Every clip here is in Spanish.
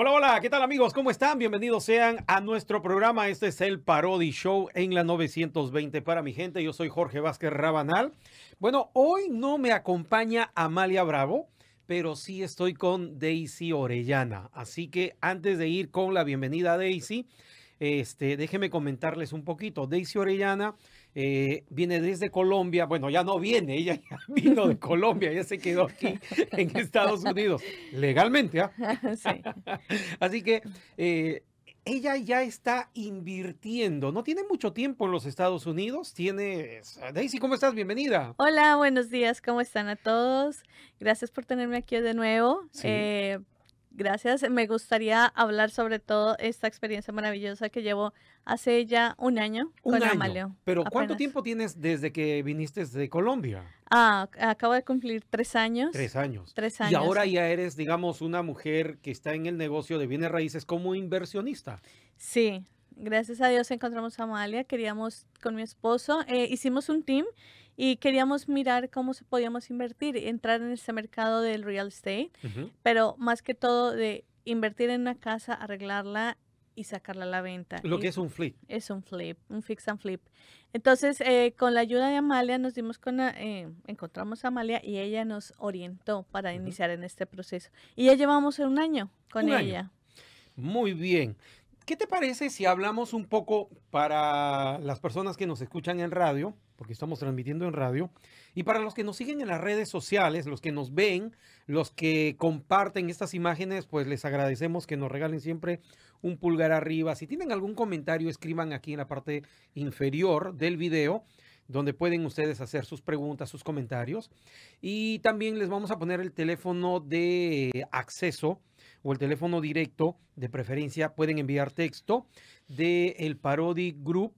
Hola, hola, ¿qué tal amigos? ¿Cómo están? Bienvenidos sean a nuestro programa. Este es el Parody Show en la 920 para mi gente. Yo soy Jorge Vázquez Rabanal. Bueno, hoy no me acompaña Amalia Bravo, pero sí estoy con Daisy Orellana. Así que antes de ir con la bienvenida a Daisy, este, déjeme comentarles un poquito. Daisy Orellana eh, viene desde Colombia, bueno, ya no viene, ella vino de Colombia, ya se quedó aquí en Estados Unidos, legalmente, ¿ah? Sí. Así que eh, ella ya está invirtiendo. No tiene mucho tiempo en los Estados Unidos. Tiene. Daisy, ¿cómo estás? Bienvenida. Hola, buenos días. ¿Cómo están a todos? Gracias por tenerme aquí de nuevo. Sí. Eh, Gracias. Me gustaría hablar sobre todo esta experiencia maravillosa que llevo hace ya un año con Amalia. Pero ¿cuánto tiempo tienes desde que viniste de Colombia? Ah, acabo de cumplir tres años. Tres años. Tres años. Y ahora ya eres, digamos, una mujer que está en el negocio de bienes raíces como inversionista. Sí, gracias a Dios encontramos a Amalia. Queríamos con mi esposo, eh, hicimos un team y queríamos mirar cómo se podíamos invertir, entrar en este mercado del real estate, pero más que todo de invertir en una casa, arreglarla y sacarla a la venta. Lo que es un flip. Es un flip, un fix and flip. Entonces, eh, con la ayuda de Amalia nos dimos con, eh, encontramos a Amalia y ella nos orientó para iniciar en este proceso. Y ya llevamos un año con ella. Muy bien. ¿Qué te parece si hablamos un poco para las personas que nos escuchan en radio? porque estamos transmitiendo en radio. Y para los que nos siguen en las redes sociales, los que nos ven, los que comparten estas imágenes, pues les agradecemos que nos regalen siempre un pulgar arriba. Si tienen algún comentario, escriban aquí en la parte inferior del video donde pueden ustedes hacer sus preguntas, sus comentarios. Y también les vamos a poner el teléfono de acceso o el teléfono directo, de preferencia pueden enviar texto de el Parody Group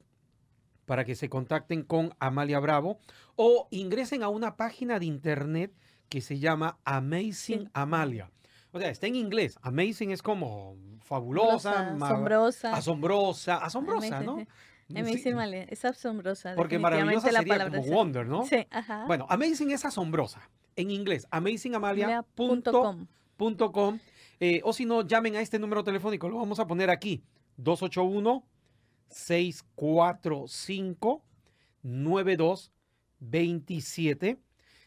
para que se contacten con Amalia Bravo o ingresen a una página de internet que se llama Amazing Amalia. O sea, está en inglés. Amazing es como fabulosa, asombrosa. Asombrosa, asombrosa, ¿no? Amazing Amalia, es asombrosa. Porque maravillosa la sería como wonder, ¿no? Sí, ajá. Bueno, Amazing es asombrosa. En inglés, amazingamalia.com. Eh, o si no, llamen a este número telefónico, lo vamos a poner aquí. 281 645 9227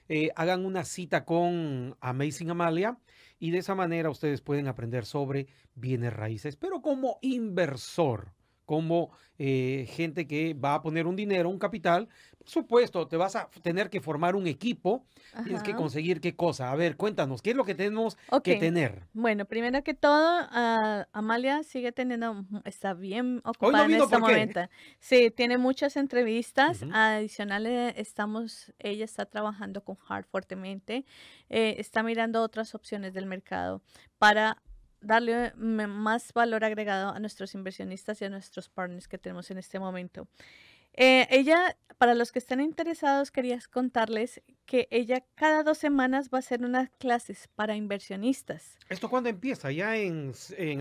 eh, hagan una cita con Amazing Amalia y de esa manera ustedes pueden aprender sobre bienes raíces, pero como inversor como eh, gente que va a poner un dinero, un capital. Por supuesto, te vas a tener que formar un equipo, tienes que conseguir qué cosa. A ver, cuéntanos, ¿qué es lo que tenemos que tener? Bueno, primero que todo, ah, Amalia sigue teniendo, está bien ocupada en este momento. Sí, tiene muchas entrevistas adicionales. Estamos, ella está trabajando con Hart fuertemente, eh, está mirando otras opciones del mercado para darle mm, más valor agregado a nuestros inversionistas y a nuestros partners que tenemos en este momento. Eh, ella, para los que están interesados, quería contarles que ella cada dos semanas va a hacer unas clases para inversionistas. ¿Esto cuándo empieza? ¿Ya en,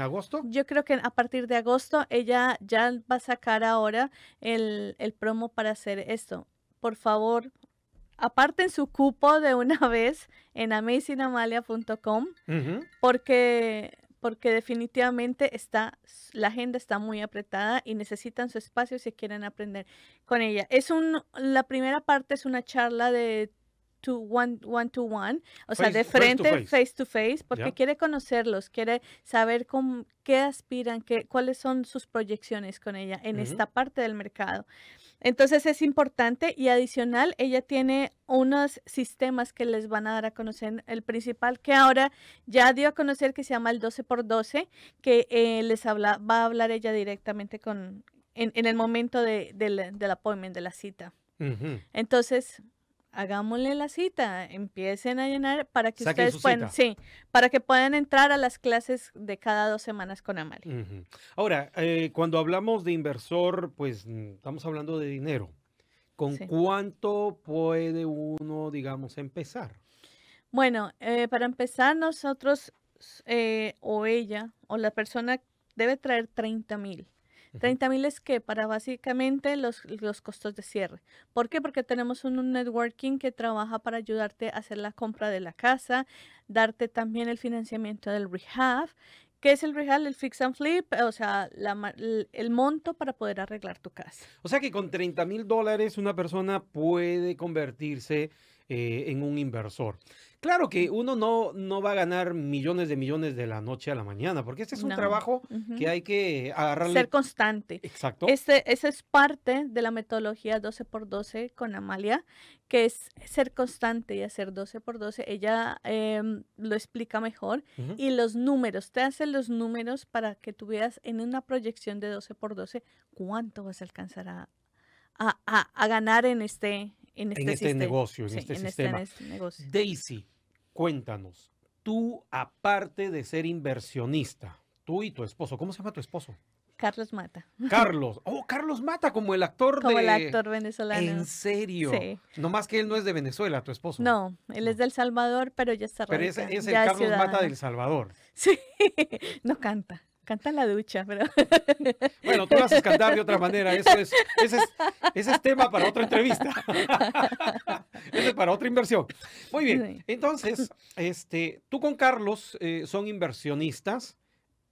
agosto? Yo creo que a partir de agosto ella ya va a sacar ahora el, promo para hacer esto. Por favor, aparten su cupo de una vez en amazingamalia.com porque porque definitivamente está, la agenda está muy apretada y necesitan su espacio si quieren aprender con ella. Es un, la primera parte es una charla de to one, one to one, o sea, de frente, face to face, porque quiere conocerlos, quiere saber con qué aspiran, qué, cuáles son sus proyecciones con ella en esta parte del mercado. Entonces es importante y adicional, ella tiene unos sistemas que les van a dar a conocer el principal que ahora ya dio a conocer que se llama el 12x12, que eh, les va a hablar ella directamente con en, el momento de, del, appointment, de la cita. Entonces, hagámosle la cita, empiecen a llenar para que ustedes puedan, sí, para que puedan entrar a las clases de cada dos semanas con Amalia. Ahora, eh, cuando hablamos de inversor, pues mm, estamos hablando de dinero. ¿Con cuánto puede uno, digamos, empezar? Bueno, eh, para empezar, nosotros eh, o ella o la persona debe traer 30 mil. 30 mil es que para básicamente los, costos de cierre. ¿Por qué? Porque tenemos un networking que trabaja para ayudarte a hacer la compra de la casa, darte también el financiamiento del rehab. ¿Qué es el rehab? El fix and flip, o sea, el monto para poder arreglar tu casa. O sea que con 30 mil dólares una persona puede convertirse eh, en un inversor. Claro que uno no, no va a ganar millones de millones de la noche a la mañana, porque este es un trabajo que hay que agarrarle. Ser constante. Exacto. esa es parte de la metodología 12x12 con Amalia, que es ser constante y hacer 12x12. Ella em, lo explica mejor. Y los números, te hace los números para que tú veas en una proyección de 12x12 cuánto vas a alcanzar a ganar en este, en este, este negocio, en, este, este sistema. Este Daisy, cuéntanos, tú aparte de ser inversionista, tú y tu esposo, ¿cómo se llama tu esposo? Carlos Mata. Carlos. Oh, Carlos Mata, como el actor como el actor venezolano. En serio. No más que él no es de Venezuela, tu esposo. No, él es del Salvador, pero ya está Pero es el Carlos Mata del Salvador. Sí, no canta canta la ducha, pero. Bueno, tú vas haces cantar de otra manera. Eso es, ese, es, tema para otra entrevista. ese es para otra inversión. Muy bien. Entonces, este, tú con Carlos eh, son inversionistas.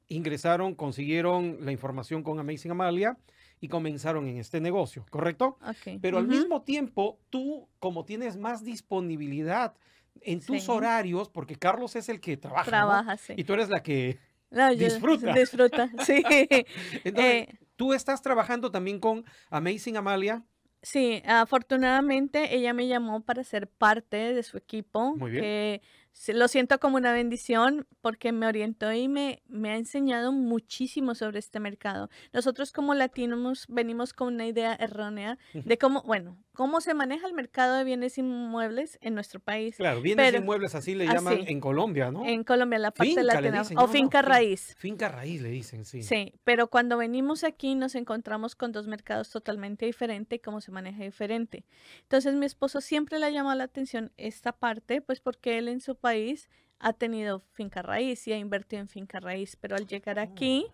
Ingresaron, consiguieron la información con Amazing Amalia y comenzaron en este negocio, ¿correcto? Pero al mismo tiempo, tú, como tienes más disponibilidad en tus horarios, porque Carlos es el que trabaja. Trabaja, sí. Y tú eres la que disfruta. Disfruta, sí. Entonces, eh, tú estás trabajando también con Amazing Amalia. Sí, afortunadamente ella me llamó para ser parte de su equipo. Muy lo siento como una bendición porque me orientó y me, me ha enseñado muchísimo sobre este mercado. Nosotros como latinos venimos con una idea errónea de cómo, bueno, cómo se maneja el mercado de bienes inmuebles en nuestro país. Claro, bienes inmuebles así le llaman en Colombia, ¿no? En Colombia, la parte finca, latina. o finca raíz. Finca raíz le dicen, sí. Sí, pero cuando venimos aquí nos encontramos con dos mercados totalmente diferentes y cómo se maneja diferente. Entonces mi esposo siempre le ha llamado la atención esta parte, pues porque él en su país ha tenido finca raíz y ha invertido en finca raíz, pero al llegar ah. aquí,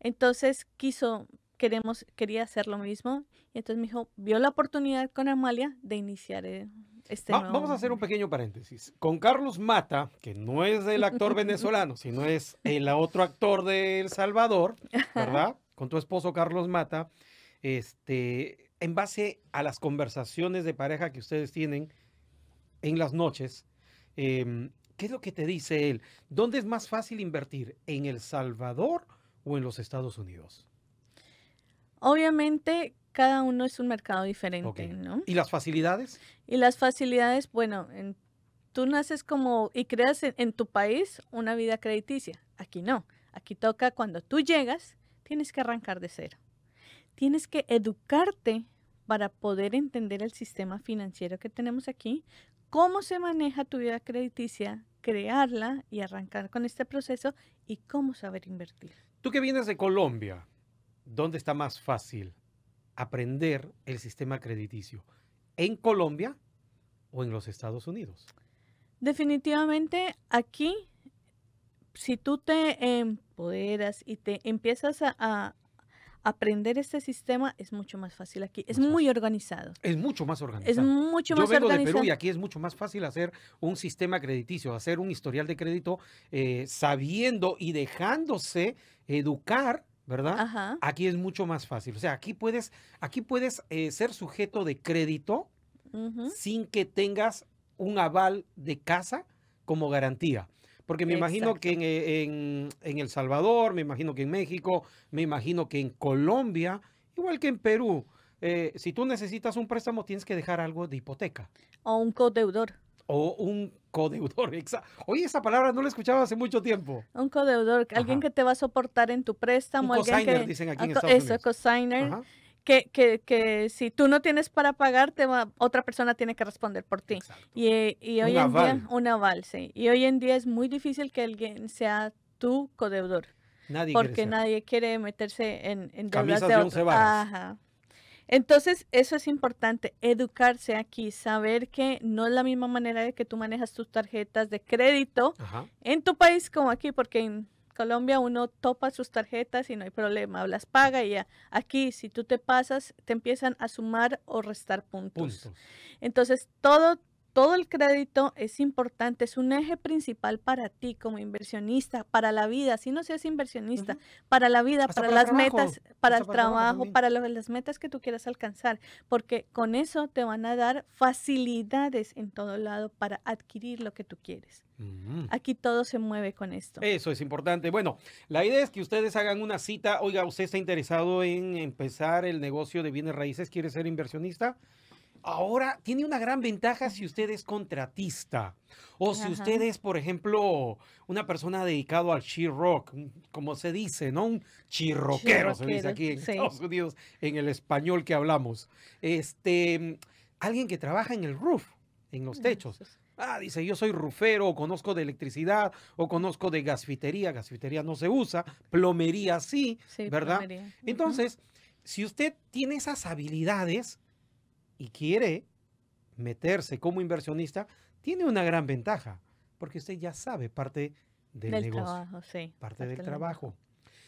entonces quiso queremos, quería hacer lo mismo. Y entonces mi hijo vio la oportunidad con Amalia de iniciar eh, este Vamos a hacer un pequeño paréntesis. Con Carlos Mata, que no es el actor venezolano, sino es el otro actor de El Salvador, ¿verdad? con tu esposo Carlos Mata, este, en base a las conversaciones de pareja que ustedes tienen en las noches, em, ¿qué es lo que te dice él? ¿Dónde es más fácil invertir? ¿En El Salvador o en los Estados Unidos? Obviamente, cada uno es un mercado diferente, ¿no? ¿Y las facilidades? Y las facilidades, bueno, tú naces como y creas en, tu país una vida crediticia. Aquí no. Aquí toca cuando tú llegas, tienes que arrancar de cero. Tienes que educarte para poder entender el sistema financiero que tenemos aquí, cómo se maneja tu vida crediticia, crearla y arrancar con este proceso y cómo saber invertir. Tú que vienes de Colombia, ¿dónde está más fácil aprender el sistema crediticio? ¿En Colombia o en los Estados Unidos? Definitivamente aquí, si tú te empoderas y te empiezas a, aprender este sistema es mucho más fácil aquí. Es muy organizado. Es mucho más organizado. Es mucho más Yo vengo organizado. de Perú y aquí es mucho más fácil hacer un sistema crediticio, hacer un historial de crédito eh, sabiendo y dejándose educar ¿verdad? Aquí es mucho más fácil. O sea, aquí puedes, aquí puedes eh, ser sujeto de crédito sin que tengas un aval de casa como garantía. Porque me imagino que eh, en, El Salvador, me imagino que en México, me imagino que en Colombia, igual que en Perú, eh, si tú necesitas un préstamo tienes que dejar algo de hipoteca. O un codeudor o un codeudor. Oye, esa palabra no la escuchaba hace mucho tiempo. Un codeudor, alguien que te va a soportar en tu préstamo. Un cosigner, que, dicen aquí en Estados eso, cosigner. Que, que, si tú no tienes para pagar, otra persona tiene que responder por ti. Y, hoy en día, un aval, Y hoy en día es muy difícil que alguien sea tu codeudor. Nadie porque nadie quiere meterse en, en deudas de Ajá. Entonces, eso es importante, educarse aquí, saber que no es la misma manera de que tú manejas tus tarjetas de crédito en tu país como aquí, porque en Colombia uno topa sus tarjetas y no hay problema, las paga y ya. Aquí, si tú te pasas, te empiezan a sumar o restar puntos. puntos. Entonces, todo todo el crédito es importante, es un eje principal para ti como inversionista, para la vida, si no seas inversionista, para la vida, para, las metas, para el trabajo, para las metas que tú quieras alcanzar, porque con eso te van a dar facilidades en todo lado para adquirir lo que tú quieres. Mm. Aquí todo se mueve con esto. Eso es importante. Bueno, la idea es que ustedes hagan una cita. Oiga, ¿usted está interesado en empezar el negocio de bienes raíces? ¿Quiere ser inversionista? Ahora tiene una gran ventaja si usted es contratista o si usted es, por ejemplo, una persona dedicada al she-rock, como se dice, ¿no? Un chirroquero, se dice aquí en Estados Unidos, en el español que hablamos. Este, alguien que trabaja en el roof, en los techos. Ah, dice, yo soy rufero, o conozco de electricidad, o conozco de gasfitería. Gasfitería no se usa, plomería sí, ¿verdad? Entonces, si usted tiene esas habilidades, y quiere meterse como inversionista, tiene una gran ventaja, porque usted ya sabe parte del, negocio, parte, del, trabajo.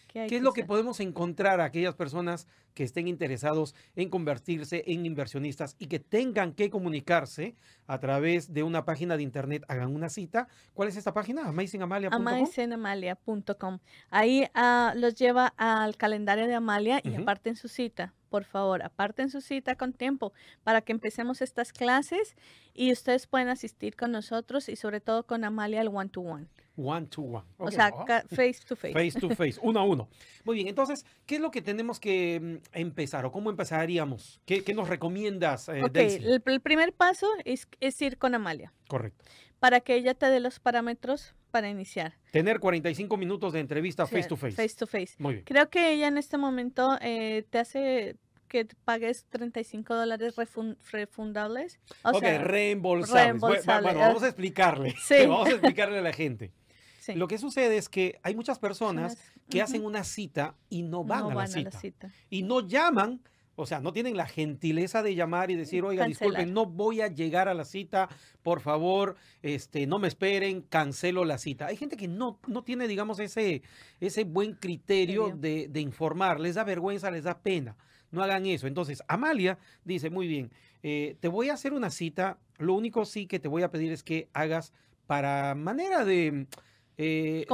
¿Qué, es lo que podemos encontrar a aquellas personas que estén interesados en convertirse en inversionistas y que tengan que comunicarse a través de una página de internet? Hagan una cita. ¿Cuál es esta página? AmazingAmalia.com Ahí ah, los lleva al calendario de Amalia y aparten su cita por favor, aparten su cita con tiempo para que empecemos estas clases y ustedes pueden asistir con nosotros y sobre todo con Amalia el one-to-one. One-to-one. O sea, face to face. Face to face, uno a uno. Muy bien, entonces, ¿qué es lo que tenemos que mm, empezar o cómo empezaríamos? ¿Qué, nos recomiendas, eh, El, primer paso es ir con Amalia. Correcto para que ella te dé los parámetros para iniciar. Tener 45 minutos de entrevista face to face. Face to face. Muy bien. Creo que ella en este momento eh, te hace que pagues 35 dólares refundables. O ah. vamos a explicarle. Sí. Vamos a explicarle a la gente. Sí. Lo que sucede es que hay muchas personas que hacen una cita y no van, a, van a, la cita. Y no llaman o sea, no tienen la gentileza de llamar y decir, oiga, disculpen, no voy a llegar a la cita, por favor, este, no me esperen, cancelo la cita. Hay gente que no, no tiene, digamos, ese, ese buen criterio de, informar, les da vergüenza, les da pena. No hagan eso. Entonces, Amalia dice, muy bien, eh, te voy a hacer una cita, lo único sí que te voy a pedir es que hagas para manera de eh,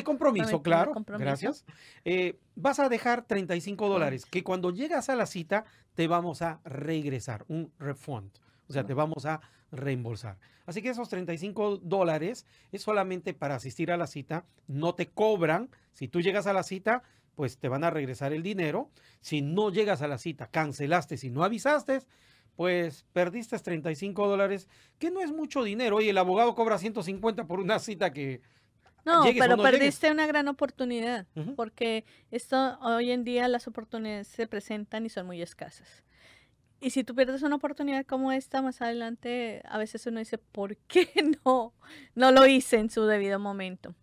de, compromiso, claro. Gracias. Eh, vas a dejar 35 dólares, que cuando llegas a la cita te vamos a regresar, un refund. O sea, te vamos a reembolsar. Así que esos 35 dólares es solamente para asistir a la cita. No te cobran. Si tú llegas a la cita, pues te van a regresar el dinero. Si no llegas a la cita, cancelaste, si no avisaste, pues perdiste 35 dólares, que no es mucho dinero. Y el abogado cobra 150 por una cita que... No, pero no perdiste una gran oportunidad, porque esto hoy en día las oportunidades se presentan y son muy escasas. Y si tú pierdes una oportunidad como esta más adelante, a veces uno dice, ¿por qué no? No lo hice en su debido momento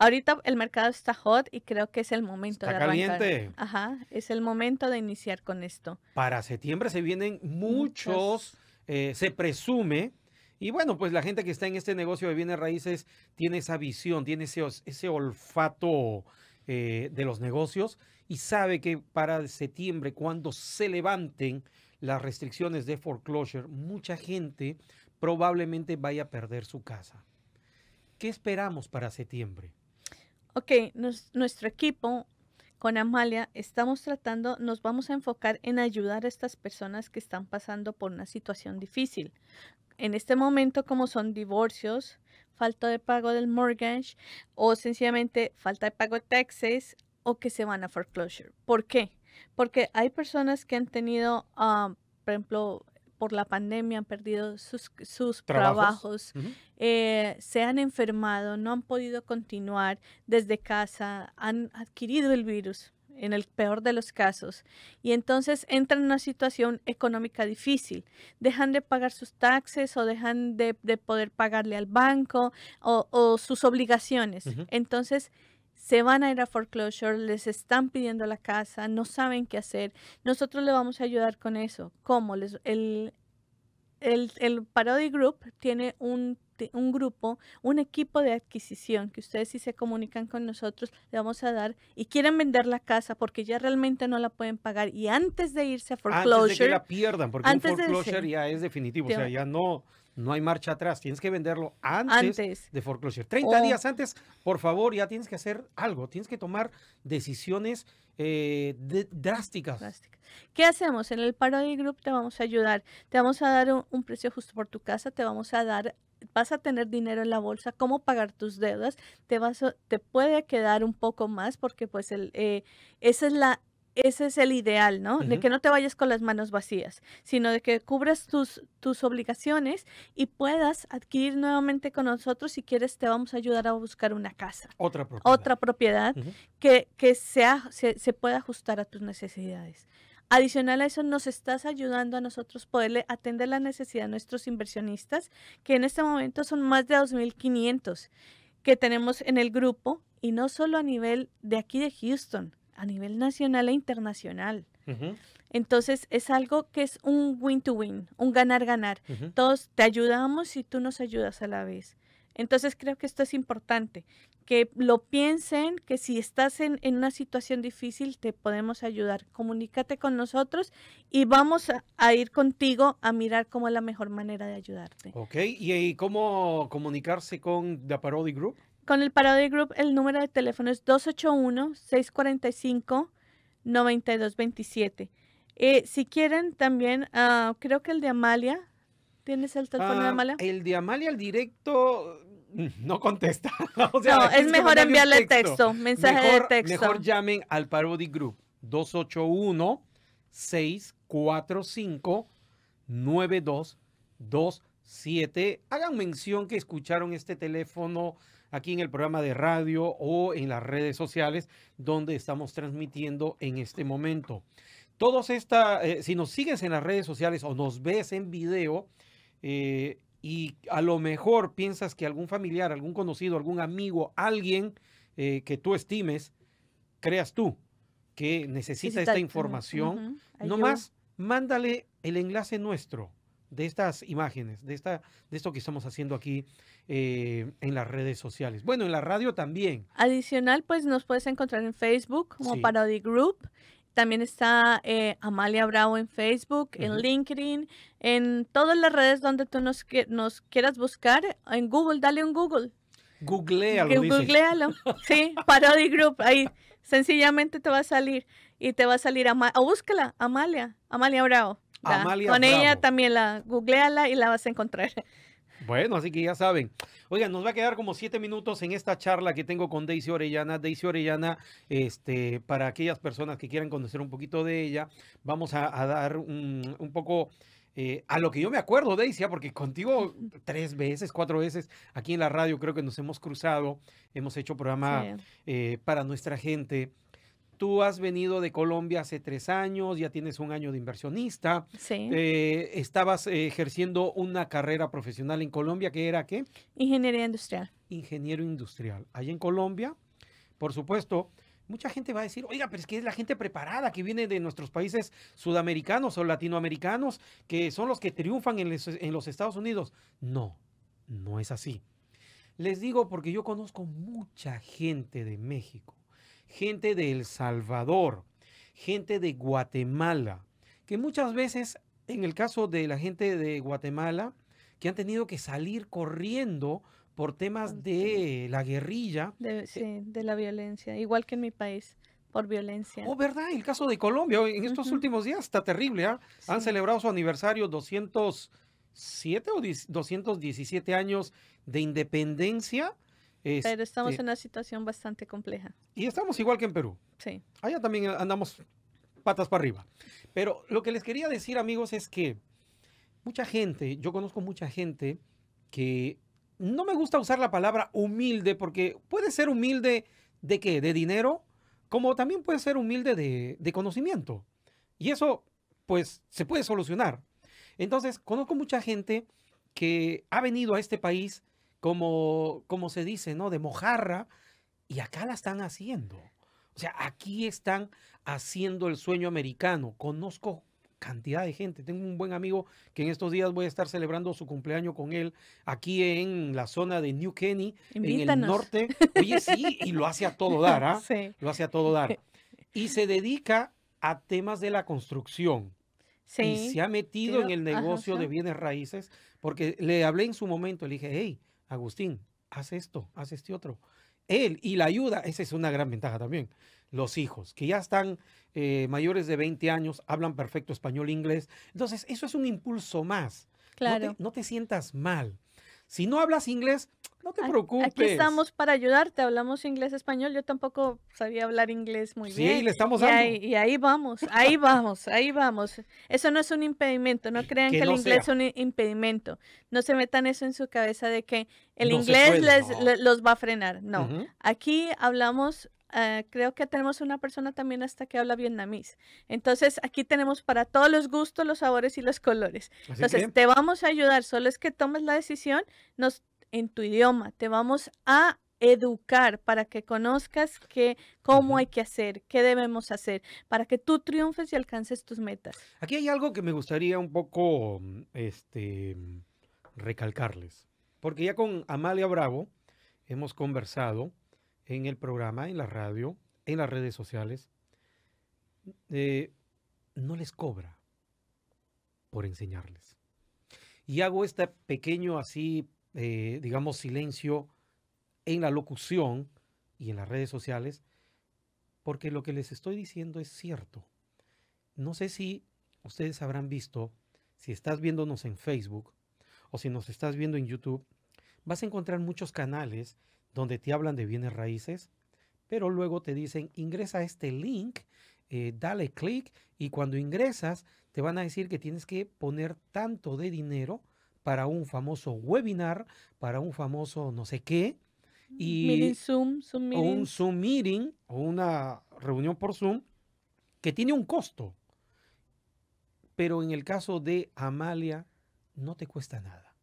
ahorita el mercado está hot y creo que es el momento de arrancar. Ajá, es el momento de iniciar con esto. Para septiembre se vienen muchos, eh, se presume, y bueno, pues la gente que está en este negocio de bienes raíces tiene esa visión, tiene ese, ese olfato eh, de los negocios y sabe que para septiembre, cuando se levanten las restricciones de foreclosure, mucha gente probablemente vaya a perder su casa. ¿Qué esperamos para septiembre? Ok, nuestro equipo con Amalia estamos tratando, nos vamos a enfocar en ayudar a estas personas que están pasando por una situación difícil. En este momento, como son divorcios, falta de pago del mortgage o sencillamente falta de pago de taxes o que se van a foreclosure. ¿Por qué? Porque hay personas que han tenido, ah, por ejemplo, por la pandemia han perdido sus, trabajos, eh, se han enfermado, no han podido continuar desde casa, han adquirido el virus en el peor de los casos, y entonces entran en una situación económica difícil. Dejan de pagar sus taxes o dejan de, poder pagarle al banco o, sus obligaciones. Entonces, se van a ir a foreclosure, les están pidiendo la casa, no saben qué hacer. Nosotros le vamos a ayudar con eso. ¿Cómo? Les, el, el, el Parody Group tiene un un grupo, un equipo de adquisición, que ustedes si se comunican con nosotros, le vamos a dar y quieren vender la casa porque ya realmente no la pueden pagar y antes de irse a foreclosure. Antes de que la pierdan, porque un foreclosure ya es definitivo, o sea, ya no, no hay marcha atrás. Tienes que venderlo antes, de foreclosure. 30 días antes, por favor, ya tienes que hacer algo. Tienes que tomar decisiones eh, drásticas. ¿Qué hacemos? En el Parody Group te vamos a ayudar. Te vamos a dar un, precio justo por tu casa. Te vamos a dar vas a tener dinero en la bolsa, cómo pagar tus deudas, te, vas te puede quedar un poco más porque pues el, eh, esa es la ese es el ideal, ¿no? De que no te vayas con las manos vacías, sino de que cubras tus, tus obligaciones y puedas adquirir nuevamente con nosotros. Si quieres, te vamos a ayudar a buscar una casa. Otra propiedad. Otra propiedad que, sea, se, se pueda ajustar a tus necesidades. Adicional a eso, nos estás ayudando a nosotros poderle atender la necesidad de nuestros inversionistas, que en este momento son más de 2.500 que tenemos en el grupo, y no solo a nivel de aquí de Houston, a nivel nacional e internacional. Entonces es algo que es un win-to-win, un ganar-ganar. Todos te ayudamos y tú nos ayudas a la vez. Entonces creo que esto es importante, que lo piensen, que si estás en, una situación difícil te podemos ayudar. Comunícate con nosotros y vamos a, ir contigo a mirar cómo es la mejor manera de ayudarte. Ok, ¿y, y cómo comunicarse con The Parody Group? con el Parody Group el número de teléfono es 281-645-9227. Eh, si quieren también, ah, creo que el de Amalia, ¿tienes el teléfono de ah, Amalia? El de Amalia, el directo, mm, no contesta. no, es mejor enviarle texto, mensaje de texto. Mejor llamen al Parody Group 281-645-9227. Hagan mención que escucharon este teléfono aquí en el programa de radio o en las redes sociales donde estamos transmitiendo en este momento. Todos esta, eh, si nos sigues en las redes sociales o nos ves en video eh, y a lo mejor piensas que algún familiar, algún conocido, algún amigo, alguien eh, que tú estimes, creas tú que necesita esta información, nomás mándale el enlace nuestro de estas imágenes, de, esta, de esto que estamos haciendo aquí eh, en las redes sociales. Bueno, en la radio también. Adicional, pues nos puedes encontrar en Facebook como Parody Group. También está eh, Amalia Bravo en Facebook, en LinkedIn, en todas las redes donde tú nos, nos quieras buscar. En Google, dale un Google. Googlealo. Googlealo. Sí, Parody Group. Ahí sencillamente te va a salir. Y te va a salir a O búscala, Amalia. Amalia Bravo. Con ella también la googleala y la vas a encontrar. Bueno, así que ya saben. Oigan, nos va a quedar como siete minutos en esta charla que tengo con Daisy Orellana. Daisy Orellana, este, para aquellas personas que quieran conocer un poquito de ella, vamos a, dar un, poco... Eh, a lo que yo me acuerdo, Daisy, ¿ah? porque contigo tres veces, cuatro veces aquí en la radio creo que nos hemos cruzado, hemos hecho programa eh, para nuestra gente tú has venido de Colombia hace tres años, ya tienes un año de inversionista. Sí. Eh, estabas ejerciendo una carrera profesional en Colombia, que era qué? Ingeniería industrial. Ingeniero industrial. Ahí en Colombia, por supuesto, mucha gente va a decir, oiga, pero es que es la gente preparada que viene de nuestros países sudamericanos o latinoamericanos, que son los que triunfan en, los Estados Unidos. No, no es así. Les digo porque yo conozco mucha gente de México gente de El Salvador, gente de Guatemala, que muchas veces, en el caso de la gente de Guatemala, que han tenido que salir corriendo por temas de la guerrilla. De, eh, sí, de la violencia, igual que en mi país, por violencia. Oh, ¿verdad? El caso de Colombia, en estos últimos días está terrible. ¿ah? Han celebrado su aniversario 207 o 217 años de independencia pero estamos este en una situación bastante compleja. Y estamos igual que en Perú. Sí. Allá también andamos patas para arriba. Pero lo que les quería decir, amigos, es que mucha gente, yo conozco mucha gente que no me gusta usar la palabra humilde porque puede ser humilde de qué? De dinero, como también puede ser humilde de, de conocimiento. Y eso, pues, se puede solucionar. Entonces, conozco mucha gente que ha venido a este país como, como se dice, ¿no? De mojarra. Y acá la están haciendo. O sea, aquí están haciendo el sueño americano. Conozco cantidad de gente. Tengo un buen amigo que en estos días voy a estar celebrando su cumpleaños con él aquí en la zona de New Kenny, en el norte. Oye, sí, y lo hace a todo dar, ¿ah? Sí. Lo hace a todo dar. Y se dedica a temas de la construcción. Sí. Y se ha metido en el negocio de bienes raíces, porque le hablé en su momento, le dije, hey, Agustín, haz esto, haz este otro. Él y la ayuda, esa es una gran ventaja también. Los hijos, que ya están eh, mayores de 20 años, hablan perfecto español e inglés. Entonces, eso es un impulso más. Claro. no te sientas mal. Si no hablas inglés, no te preocupes. Aquí estamos para ayudarte. Hablamos inglés, español. Yo tampoco sabía hablar inglés muy bien. Sí, le estamos dando. Y ahí, vamos, ahí vamos, ahí vamos. Eso no es un impedimento. No crean que, el inglés es un impedimento. No se metan eso en su cabeza de que el inglés les, los va a frenar. No. Aquí hablamos eh, creo que tenemos una persona también hasta que habla vietnamés. Entonces, aquí tenemos para todos los gustos, los sabores y los colores. Entonces, te vamos a ayudar, solo es que tomes la decisión, nos en tu idioma, te vamos a educar para que conozcas que, cómo hay que hacer, qué debemos hacer, para que tú triunfes y alcances tus metas. Aquí hay algo que me gustaría un poco este, recalcarles, porque ya con Amalia Bravo hemos conversado en el programa, en la radio, en las redes sociales. Eh, no les cobra por enseñarles. Y hago este pequeño así eh, digamos, silencio en la locución y en las redes sociales, porque lo que les estoy diciendo es cierto. No sé si ustedes habrán visto, si estás viéndonos en Facebook o si nos estás viendo en YouTube, vas a encontrar muchos canales donde te hablan de bienes raíces, pero luego te dicen, ingresa a este link, eh, dale click y cuando ingresas te van a decir que tienes que poner tanto de dinero para un famoso webinar, para un famoso no sé qué. Mm, y Zoom, Zoom meeting. O un Zoom meeting o una reunión por Zoom que tiene un costo. Pero en el caso de Amalia, no te cuesta nada.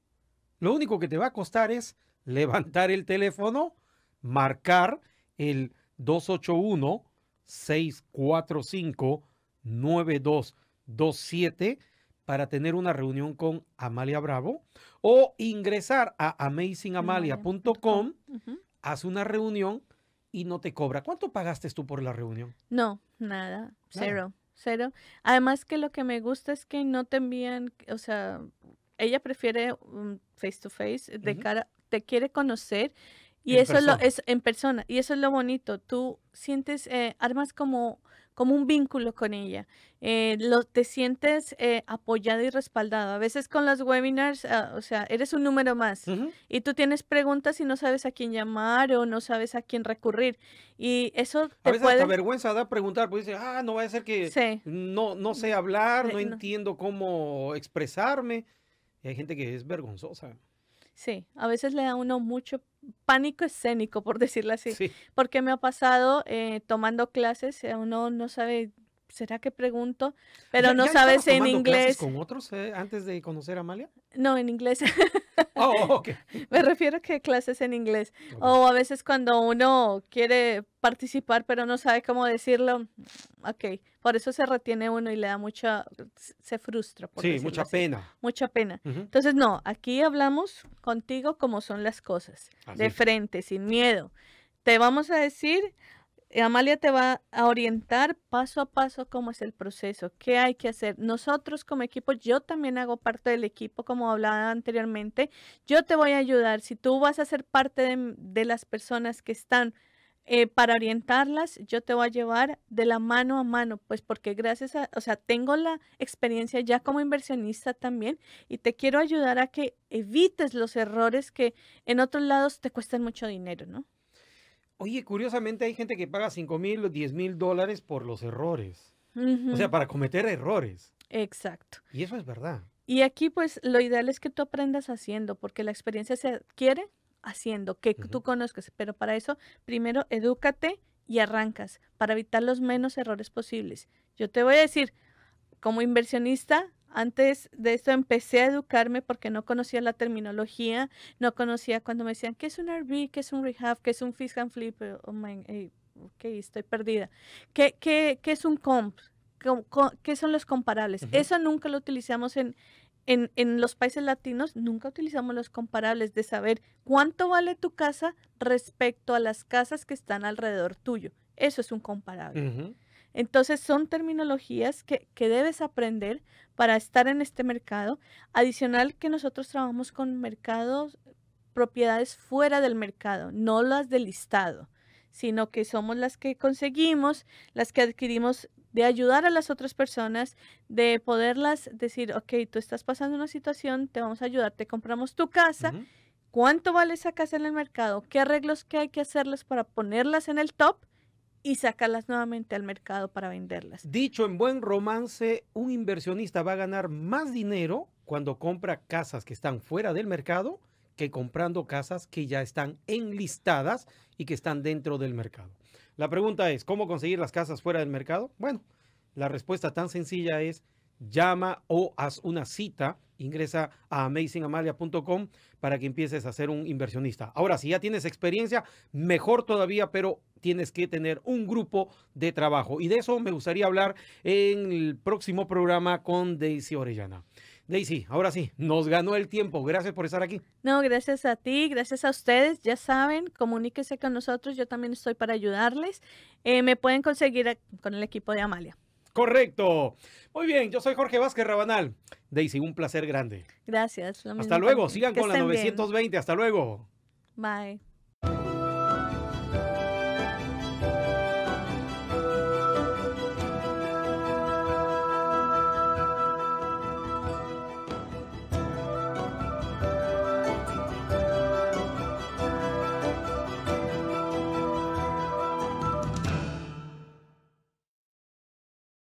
Lo único que te va a costar es levantar el teléfono, marcar el 281 645 9227 para tener una reunión con Amalia Bravo o ingresar a amazingamalia.com, haz una reunión y no te cobra. ¿Cuánto pagaste tú por la reunión? No, nada, cero, cero. Además que lo que me gusta es que no te envían, o sea, ella prefiere face to face, de cara, te quiere conocer. Y eso lo, es en persona. Y eso es lo bonito. Tú sientes, eh, armas como como un vínculo con ella. Eh, lo, te sientes eh, apoyado y respaldado. A veces con las webinars, ah, o sea, eres un número más y tú tienes preguntas y no sabes a quién llamar o no sabes a quién recurrir. Y eso te A veces puede... vergüenza preguntar, Pues dices, ah, no va a ser que no, no mm, sé hablar, no, entiendo cómo expresarme. Y hay gente que es vergonzosa. Sí, a veces le da uno mucho pánico escénico, por decirlo así, porque me ha pasado eh, tomando clases, eh, uno no sabe ¿será que pregunto? Pero no sabes en inglés. ¿Con otros eh, antes de conocer a Amalia? No, en inglés. oh, okay. Me refiero a que clases en inglés. O a veces cuando uno quiere participar pero no sabe cómo decirlo, ok, por eso se retiene uno y le da mucha, se frustra. sí, mucha pena. Mucha pena. Entonces, no, aquí hablamos contigo como son las cosas, de frente, sin miedo. Te vamos a decir eh, Amalia te va a orientar paso a paso cómo es el proceso, qué hay que hacer. Nosotros como equipo, yo también hago parte del equipo, como hablaba anteriormente, yo te voy a ayudar. Si tú vas a ser parte de, mm, las personas que están eh, para orientarlas, yo te voy a llevar de la mano a mano, pues porque gracias a, o sea, tengo la experiencia ya como inversionista también y te quiero ayudar a que evites los errores que en otros lados te cuestan mucho dinero, ¿no? Oye, curiosamente hay gente que paga 5 mil o 10 mil dólares por los errores. O sea, para cometer errores. Exacto. Y eso es verdad. Y aquí pues lo ideal es que tú aprendas haciendo, porque la experiencia se adquiere haciendo, que tú conozcas, pero para eso primero edúcate y arrancas para evitar los menos errores posibles. Yo te voy a decir, como inversionista, antes de eso empecé a educarme porque no conocía la terminología, no conocía cuando me decían, ¿qué es un RV? ¿Qué es un rehab? ¿Qué es un fish and flip? Eh, oh my, eh, ok, estoy perdida. ¿Qué, es un comp? ¿Qué son los comparables? Eso nunca lo utilizamos en, en, en, los países latinos, nunca utilizamos los comparables de saber cuánto vale tu casa respecto a las casas que están alrededor tuyo. Eso es un comparable. Entonces son terminologías que, debes aprender para estar en este mercado. Adicional que nosotros trabajamos con mercados, propiedades fuera del mercado, no las del listado, sino que somos las que conseguimos, las que adquirimos de ayudar a las otras personas, de poderlas decir, ok, tú estás pasando una situación, te vamos a ayudar, te compramos tu casa. ¿Cuánto vale esa casa en el mercado? ¿Qué arreglos que hay que hacerles para ponerlas en el top? y sacarlas nuevamente al mercado para venderlas. Dicho en buen romance, un inversionista va a ganar más dinero cuando compra casas que están fuera del mercado que comprando casas que ya están enlistadas y que están dentro del mercado. La pregunta es, ¿cómo conseguir las casas fuera del mercado? Bueno, la respuesta tan sencilla es llama o haz una cita, ingresa a amazingamalia.com para que empieces a ser un inversionista. Ahora, si ya tienes experiencia, mejor todavía, pero tienes que tener un grupo de trabajo. Y de eso me gustaría hablar en el próximo programa con Daisy Orellana. Daisy, ahora sí, nos ganó el tiempo. Gracias por estar aquí. No, gracias a ti, gracias a ustedes. Ya saben, comuníquese con nosotros. Yo también estoy para ayudarles. Eh, me pueden conseguir con el equipo de Amalia. Correcto. Muy bien, yo soy Jorge Vázquez Rabanal. Daisy, un placer grande. Gracias. Hasta luego. Sigan con la 920. Hasta luego. Bye.